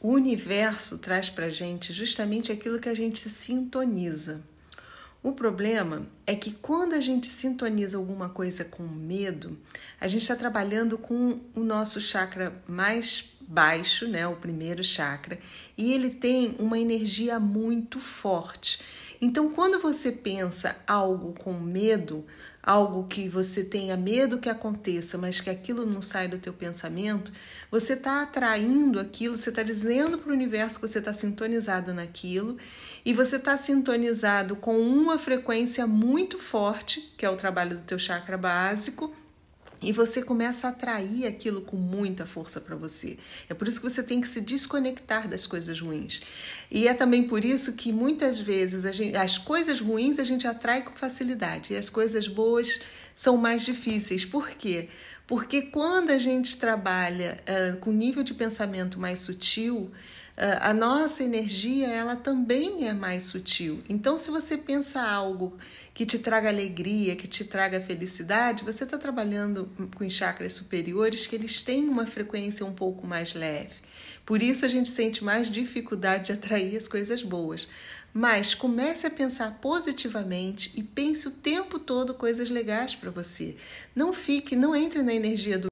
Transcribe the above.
O universo traz para a gente justamente aquilo que a gente sintoniza. O problema é que quando a gente sintoniza alguma coisa com medo, a gente está trabalhando com o nosso chakra mais baixo, né, o primeiro chakra, e ele tem uma energia muito forte. Então, quando você pensa algo com medo, algo que você tenha medo que aconteça, mas que aquilo não sai do teu pensamento, você está atraindo aquilo, você está dizendo para o universo que você está sintonizado naquilo e você está sintonizado com uma frequência muito forte, que é o trabalho do teu chakra básico, e você começa a atrair aquilo com muita força para você. É por isso que você tem que se desconectar das coisas ruins. E é também por isso que muitas vezes gente, as coisas ruins a gente atrai com facilidade e as coisas boas são mais difíceis. Por quê? Porque quando a gente trabalha uh, com nível de pensamento mais sutil, eh, a nossa energia ela também é mais sutil. Então, se você pensa algo que te traga alegria, que te traga felicidade, você está trabalhando hum, com chakras superiores que eles têm uma frequência um pouco mais leve. Por isso a gente sente mais dificuldade de atrair as coisas boas. Mas comece a pensar positivamente e pense o tempo todo coisas legais para para você. Não fique, não entre na energia do